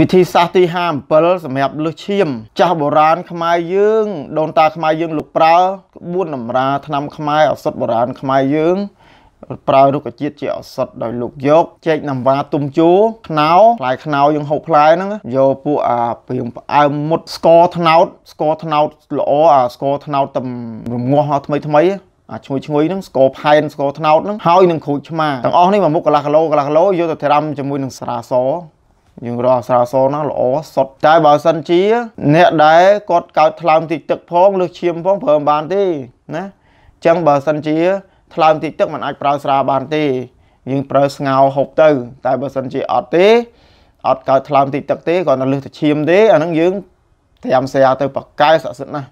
វិធីសាស្ត្រទី57សម្រាប់លឹះឈាម ចាស់បុរាណខ្មែរយើង ដូនតាខ្មែរយើងលោកប្រើក្បួនតម្រាឆ្នាំខ្មែរឱសថបុរាណខ្មែរយើងប្រើរុក្ខជាតិជាឱសថដោយលោកយកចេកណាំវ៉ាទុំជូខ្នោផ្លែខ្នោយើងហូបផ្លែហ្នឹងយកពួកអាព្រៀងផ្អើមមុតស្ករត្នោតស្ករត្នោតល្អអាស្ករត្នោតតំរងាស់ថ្មីថ្មីអាឈ្ងុយឈ្ងុយហ្នឹងស្ករផែនស្ករត្នោតហ្នឹងហើយនឹងក្រូចឆ្មាទាំងអស់នេះមកមុខកន្លះគីឡូកន្លះគីឡូយកទៅត្រាំជាមួយនឹងស្រាសយើងរកអសរសហ្នឹងល្អសុទ្ធតែបើសិនជា អ្នកដែលគាត់កើតថ្លើមតិចទឹកផងលើឈាមផងប្រើមិនបានទេណាអញ្ចឹងបើសិនជា ថ្លើមតិចទឹកมันអាចប្រើស្រាបានទេយើងប្រើស្ងោហូបទៅ តែបើសិនជាអត់ទេអត់កើតថ្លើមតិចទឹកទេគាត់នៅលើសឈាមទេអាហ្នឹងយើងត្រាំស្រាទៅបកកែស័ក្តិសិទ្ធណា